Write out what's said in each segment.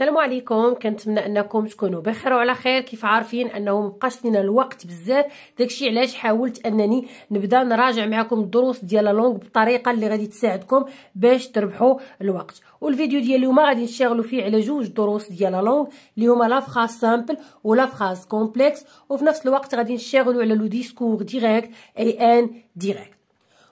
السلام عليكم كنتمنى انكم تكونوا بخير وعلى خير كيف عارفين انه مبقاش لينا الوقت بزاف داكشي علاش حاولت انني نبدا نراجع معكم الدروس ديال لا لونغ بطريقه اللي غادي تساعدكم باش تربحوا الوقت والفيديو ديال اليوم غادي نشتغلوا فيه على جوج دروس ديال لا لونغ اللي هما لا فراز سامبل ولا فراز كومبلكس وفي نفس الوقت غادي نشتغلوا على لو ديسكور ديريكت اي ان ديريكت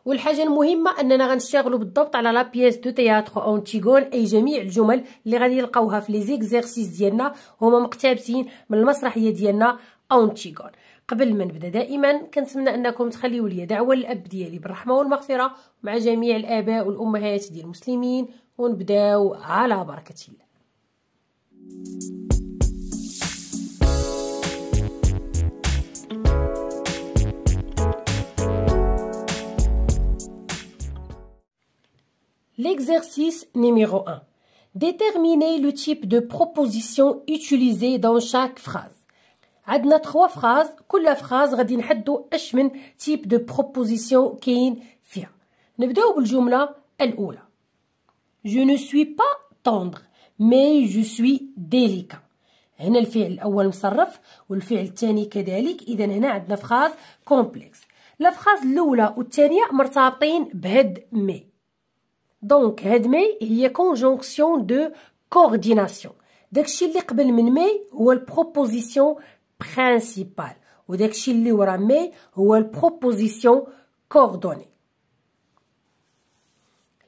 والحاجه المهمه اننا غنشتغلوا بالضبط على لا بيس دو تياتر اونتيغون اي جميع الجمل اللي غادي يلقاوها في لي زيكزيرسيس ديالنا هما مقتبسين من المسرحيه ديالنا اونتيغون قبل ما نبدا دائما كنتمنى انكم تخليوا لي دعوه للاب ديالي بالرحمه والمغفره مع جميع الاباء والامهات ديال المسلمين ونبداو على بركه الله L'exercice numéro 1. Déterminer le type de proposition utilisée dans chaque phrase. عندنا trois phrases كل phrase غادي type de proposition كاين فيها نبداو Je ne suis pas tendre mais je suis délicat هنا الفعل الأول مصرف والفعل الثاني كذلك إذا هنا عندنا فراز La la sont مرتبطين bed مي donc, il y a conjonction de coordination. Dès que je l'ai dit, il y proposition principale. Ou dès que je l'ai dit, il y proposition coordonnée.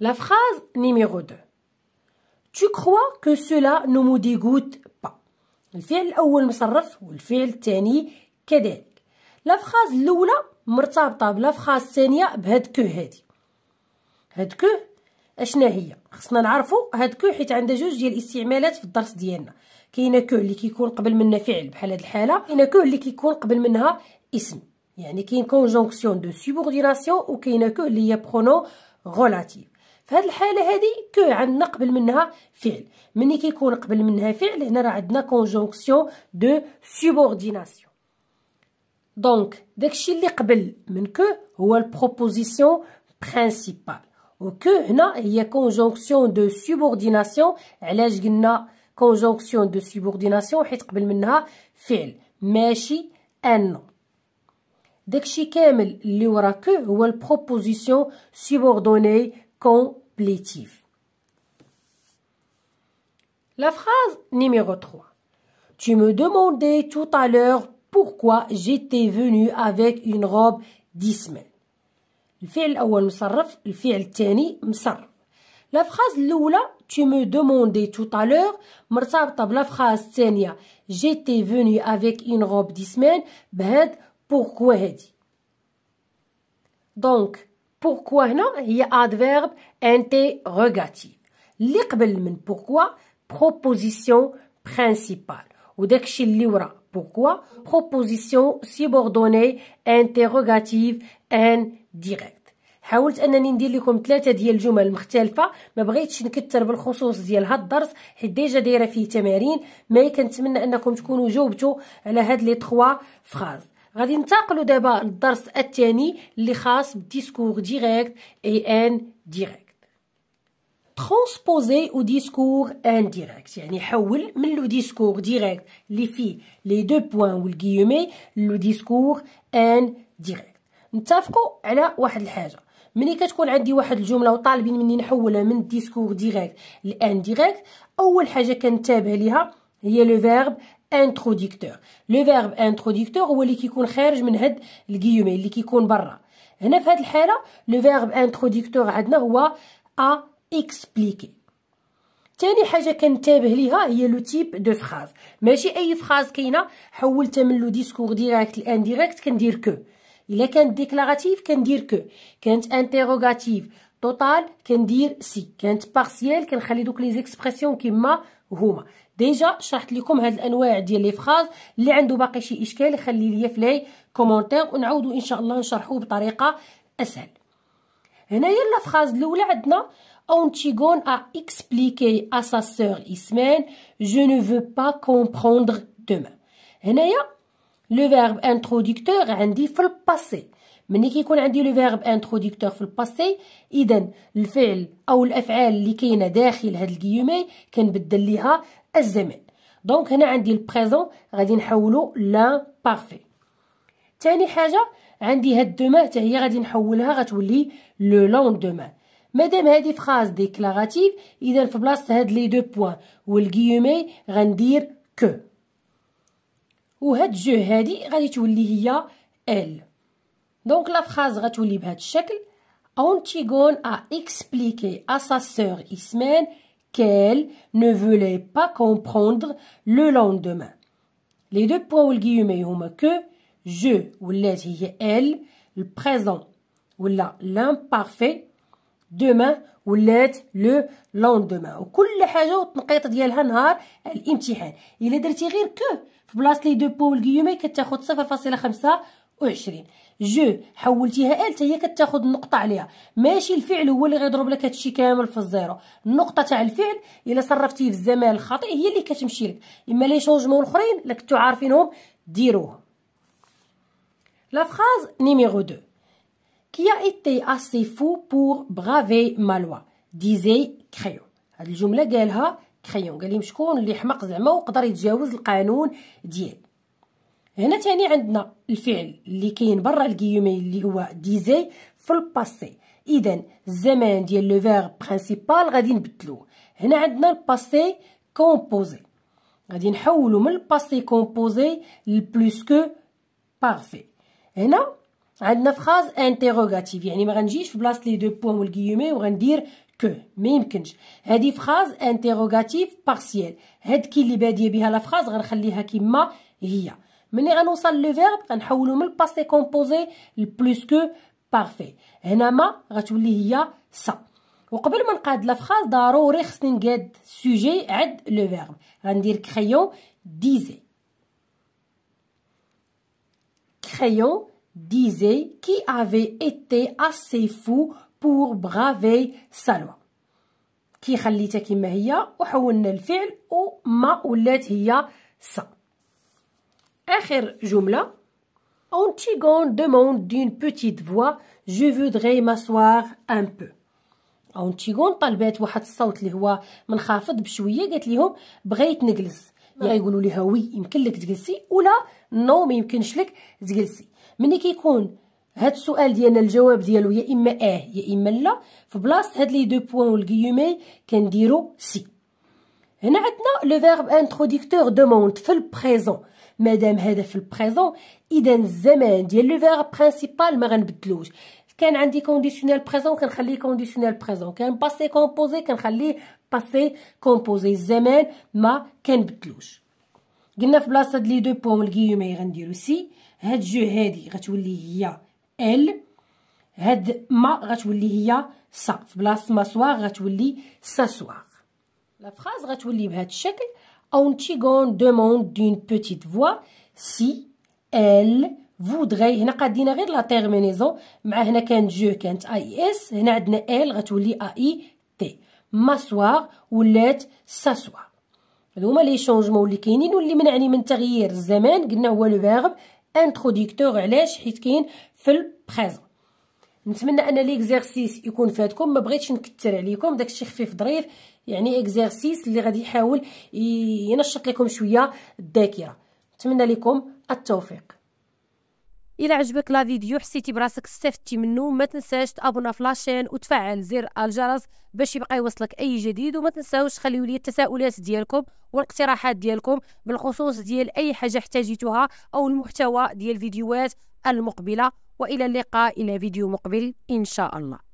La phrase numéro 2. Tu crois que cela ne me dégoûte pas? Le verbe a une phrase le verbe, en deuxième, c'est se La phrase première est en train La phrase qui est en train de se faire. اشنا هي خصنا نعرفوا هاد كو حيت عندها جوج ديال الاستعمالات في الدرس ديالنا كاينه كو اللي كيكون قبل منها فعل بحال هاد الحاله كاينه كو اللي كيكون قبل منها اسم يعني كاين كونجونكسيون دو سوبورديناسيون وكاينه كو اللي هي برونو غولاتيف في هاد الحاله هادي كو عندنا قبل منها فعل ملي كيكون قبل منها فعل هنا راه عندنا كونجونكسيون دو سوبورديناسيون دونك داكشي اللي قبل من كو هو البروبوزيسيون برينسيبال Que, il y a conjonction de subordination, elle est une conjonction de subordination, elle est une conjonction de subordination, une proposition subordonnée complétive. La phrase numéro 3. Tu me demandais tout à l'heure pourquoi j'étais venu avec une robe d'Isme. الفعل الاول مصرف الفعل الثاني مصرف لا فراز الاولى tu me demandais tout à l'heure مرتبطه بلا فراز الثانيه j'étais venu avec une robe d'Ismaël بهاد pourquoi هادي دونك pourquoi هنا هي adverb interrogatif اللي قبل من pourquoi proposition principale وداكشي اللي ورا pourquoi proposition subordonnée interrogative and ديريكت حاولت انني ندير لكم ثلاثه ديال الجمل المختلفه ما بغيتش نكثر بالخصوص ديال هاد الدرس حيت ديجا دايره فيه تمارين ما كنتمنى انكم تكونوا جاوبتوا على هاد لي 3 فراز غادي ننتقلوا دابا للدرس الثاني اللي خاص بالديسكور ديريكت اي ان ديريكت ترونسبوزي او ديسكور ان ديريكت يعني حول من لو ديسكور ديريكت اللي فيه لي دو بوين والكيومي لو ديسكور ان ديريكت نتفقوا على واحد الحاجه ملي كتكون عندي واحد الجمله وطالبين مني نحولها من ديسكور ديريكت لان ديريكت اول حاجه كنتابع ليها هي لو فيرب انتروديكتور لو فيرب انتروديكتور هو اللي كيكون خارج من هاد الكيومي اللي كيكون برا هنا في هاد الحاله لو فيرب انتروديكتور عندنا هو ا اكسبليكي تاني حاجه كنتابه ليها هي لو تيب دو فراز ماشي اي فراز كاينه حولتها من لو ديسكور ديريكت لان ديريكت كندير كو الا كانت ديكلاغاتيف كندير كو كانت انتيروغاتيف توتال كندير سي كانت بارسييل كنخلي دوك لي زيكسبرسيون كما هما ديجا شرحت لكم هاد الانواع ديال لي فراز اللي عنده باقي شي اشكال خلي ليا في لي كومونتير ونعاودوا ان شاء الله نشرحوه بطريقه اسهل هنايا لا فراز الاولى عندنا اونتيغون ا اكسبليكي ا سا سور Ismène جو نو فو با كومبروندر demain. هنايا لو فيرب انتروديكتور عندي في الباسي ملي كيكون عندي لو فيرب انتروديكتور في الباسي اذا الفعل او الافعال اللي كاينه داخل هاد الكيومي كنبدل ليها الزمن دونك هنا عندي البريزون غادي نحولو لا بارفي ثاني حاجه عندي هاد دوما حتى هي غادي نحولها غتولي لو لون دوما مادام هادي فراز ديكلاراتيف اذا في بلاصه هاد لي دو بوين والكيومي غندير كو Donc la phrase غادي تولي Antigone a expliqué à sa soeur Ismène qu'elle ne voulait pas comprendre le lendemain. Les deux points ou me que je ou elle, le présent ou l'imparfait, demain ولات لو لوندومان وكل حاجه والتنقيط ديالها نهار الامتحان الا درتي غير كو في بلاصه لي دو بول غيومي كتاخد 0.5 وعشرين جو حولتيها ال هي كتاخد النقطه عليها ماشي الفعل هو اللي غيضرب لك هادشي كامل في الزيرو النقطه تاع الفعل الا صرفتيه في الزمان الخاطئ هي اللي كتمشي لك اما لي شونجمون الاخرين اللي كنتو عارفينهم ديروه لا فراز نيميرو 2 qui a été assez fou pour braver ma loi disait crayon هاد الجمله قالها كريون قال لهم شكون اللي حمق زعما وقدر يتجاوز القانون ديالي هنا تاني عندنا الفعل اللي كاين برا الكيومي اللي هو ديزي في الباسي اذا الزمان ديال لو فيغ برينسيبال غادي نبدلوه هنا عندنا الباسي كومبوزي غادي نحولو من الباسي كومبوزي لبلوس كو بارفي هنا عندنا في خاز انتيروغاتيف يعني ما غنجيش في بلاصه لي دو بوان والكيومي وغندير كو ما يمكنش هذه فراز انتيروغاتيف بارسيال هاد كي اللي باديه بها لا فراز غنخليها كيما هي ملي غنوصل لو فيرب غنحولو من الباسي كومبوزي لبلوس كو بارفي هنا ما غتولي هي سا وقبل ما نقاد لا فراز ضروري خصني نقاد سوجي عد لو فيرب غندير كريون ديزي كريون disait qui avait été assez fou pour braver sa loi كي خليتها كما هي وحولنا الفعل وما ولات هي سا اخر جمله Antigone demande d'une petite voix je voudrais m'asseoir un peu Un طلبات واحد الصوت اللي هو منخفض بشويه قالت لهم بغيت نجلس يا يقولوا لها وي يمكن لك تجلسي ولا نو ما يمكنش لك ملي كيكون هاد السؤال ديالنا الجواب ديالو يا اما اه يا اما لا فبلاصه هاد لي دو بوين والكيومي كنديرو سي هنا عندنا لو فيرب انتروديكتور دوموند في البريزون مادام هذا في البريزون اذا الزمان ديال لو فيرب برينسيبال ما غنبدلوش كان عندي كونديسيونيل بريزون كنخليه كونديسيونيل بريزون كان باسي كومبوزي كنخليه باسي كومبوزي الزمان ما كنبدلوش قلنا في بلاصه لي دو بوين والكيومي غنديرو سي هاد جو هادي غتولي هي ال هاد ما غتولي هي سا في بلاصه مسواغ غتولي ساسواغ لا فراز غتولي بهاد الشكل اونتيغون دوموند دون بوتيت فوا سي ال فودغي هنا قادينا غير لا تيرمينيزون مع هنا كانت جو كانت اي اس هنا عندنا ال غتولي اي تي ماسوار ولات ساسوار هذوما لي شونجمون اللي كاينين واللي منعني من تغيير الزمان قلنا هو لو فيرب انتروديكتور علاش حيت كاين في البريزون نتمنى ان ليكزيرسيس يكون فاتكم ما بغيتش نكثر عليكم داكشي خفيف ظريف يعني اكزيرسيس اللي غادي يحاول ينشط لكم شويه الذاكره نتمنى لكم التوفيق الى عجبك لا فيديو حسيتي براسك استفدتي منه ما تنساش تابونا في لاشين وتفعل زر الجرس باش يبقى يوصلك اي جديد وما تنساوش خليو لي التساؤلات ديالكم والاقتراحات ديالكم بالخصوص ديال اي حاجه احتاجيتوها او المحتوى ديال الفيديوهات المقبله والى اللقاء الى فيديو مقبل ان شاء الله